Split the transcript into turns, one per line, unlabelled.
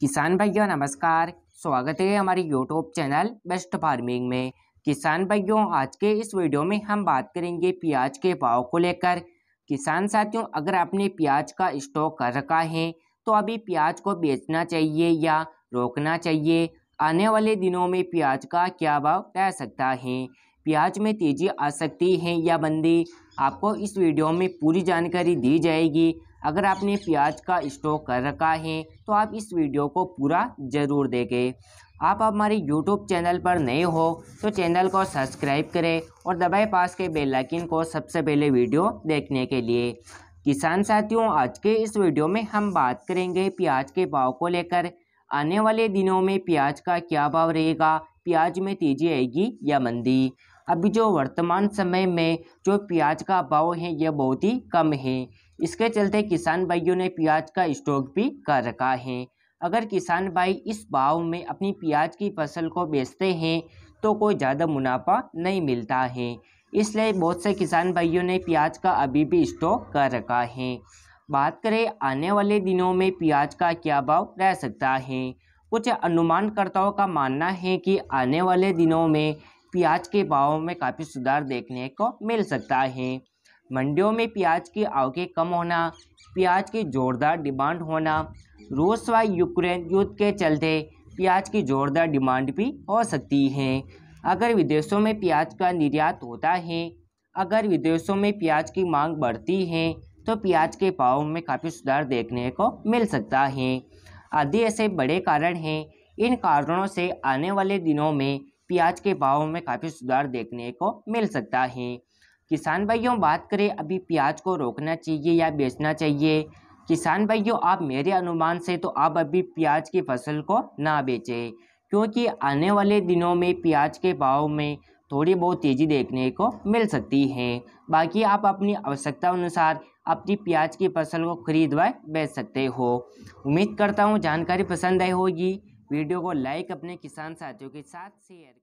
किसान भाइयों नमस्कार स्वागत है हमारे यूट्यूब चैनल बेस्ट फार्मिंग में किसान भाइयों आज के इस वीडियो में हम बात करेंगे प्याज के भाव को लेकर किसान साथियों अगर आपने प्याज का स्टॉक कर रखा है तो अभी प्याज को बेचना चाहिए या रोकना चाहिए आने वाले दिनों में प्याज का क्या भाव रह सकता है प्याज में तेज़ी आ सकती है या बंदी आपको इस वीडियो में पूरी जानकारी दी जाएगी अगर आपने प्याज का स्टॉक कर रखा है तो आप इस वीडियो को पूरा ज़रूर देखें आप हमारे YouTube चैनल पर नए हो तो चैनल को सब्सक्राइब करें और दबाए पास के बेल आइकन को सबसे पहले वीडियो देखने के लिए किसान साथियों आज के इस वीडियो में हम बात करेंगे प्याज के भाव को लेकर आने वाले दिनों में प्याज का क्या भाव रहेगा प्याज में तेजी आएगी या मंदी अभी जो वर्तमान समय में जो प्याज का भाव है यह बहुत ही कम है इसके चलते किसान भाइयों ने प्याज का स्टॉक भी कर रखा है अगर किसान भाई इस भाव में अपनी प्याज की फसल को बेचते हैं तो कोई ज़्यादा मुनाफा नहीं मिलता है इसलिए बहुत से किसान भाइयों ने प्याज का अभी भी स्टॉक कर रखा है बात करें आने वाले दिनों में प्याज का क्या भाव रह सकता है कुछ अनुमानकर्ताओं का मानना है कि आने वाले दिनों में प्याज के भाव में काफ़ी सुधार देखने को मिल सकता है मंडियों में प्याज की आवकें कम होना प्याज की ज़ोरदार डिमांड होना रूस व यूक्रेन युद्ध के चलते प्याज की ज़ोरदार डिमांड भी हो सकती है अगर विदेशों में प्याज का निर्यात होता है अगर विदेशों में प्याज की मांग बढ़ती है तो प्याज के भाव में काफ़ी सुधार देखने को मिल सकता है आदि ऐसे बड़े कारण हैं इन कारणों से आने वाले दिनों में प्याज के भाव में काफ़ी सुधार देखने को मिल सकता है किसान भाइयों बात करें अभी प्याज को रोकना चाहिए या बेचना चाहिए किसान भाइयों आप मेरे अनुमान से तो आप अभी प्याज की फसल को ना बेचें क्योंकि आने वाले दिनों में प्याज के भाव में थोड़ी बहुत तेज़ी देखने को मिल सकती है बाकी आप अपनी आवश्यकता अनुसार अपनी प्याज की फसल को खरीद व बेच सकते हो उम्मीद करता हूँ जानकारी पसंद आई होगी वीडियो को लाइक अपने किसान साथियों के साथ शेयर